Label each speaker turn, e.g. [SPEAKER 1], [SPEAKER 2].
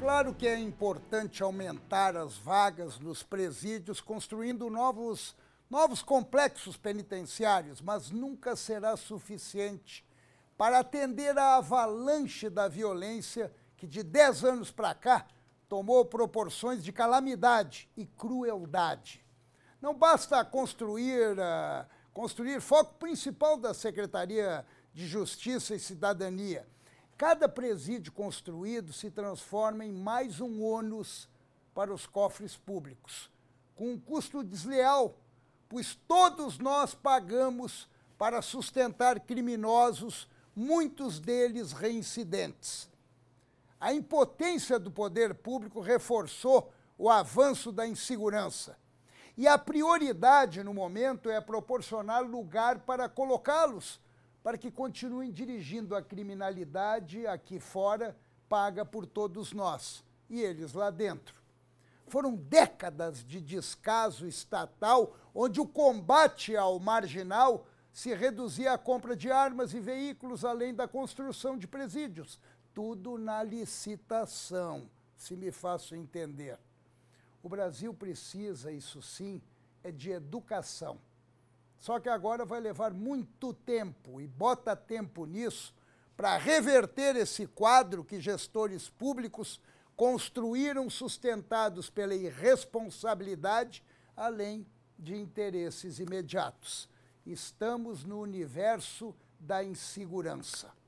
[SPEAKER 1] claro que é importante aumentar as vagas nos presídios, construindo novos, novos complexos penitenciários, mas nunca será suficiente para atender a avalanche da violência que de 10 anos para cá tomou proporções de calamidade e crueldade. Não basta construir, uh, construir foco principal da Secretaria de Justiça e Cidadania Cada presídio construído se transforma em mais um ônus para os cofres públicos, com um custo desleal, pois todos nós pagamos para sustentar criminosos, muitos deles reincidentes. A impotência do poder público reforçou o avanço da insegurança. E a prioridade no momento é proporcionar lugar para colocá-los, para que continuem dirigindo a criminalidade aqui fora, paga por todos nós e eles lá dentro. Foram décadas de descaso estatal onde o combate ao marginal se reduzia à compra de armas e veículos, além da construção de presídios. Tudo na licitação, se me faço entender. O Brasil precisa, isso sim, é de educação só que agora vai levar muito tempo e bota tempo nisso para reverter esse quadro que gestores públicos construíram sustentados pela irresponsabilidade, além de interesses imediatos. Estamos no universo da insegurança.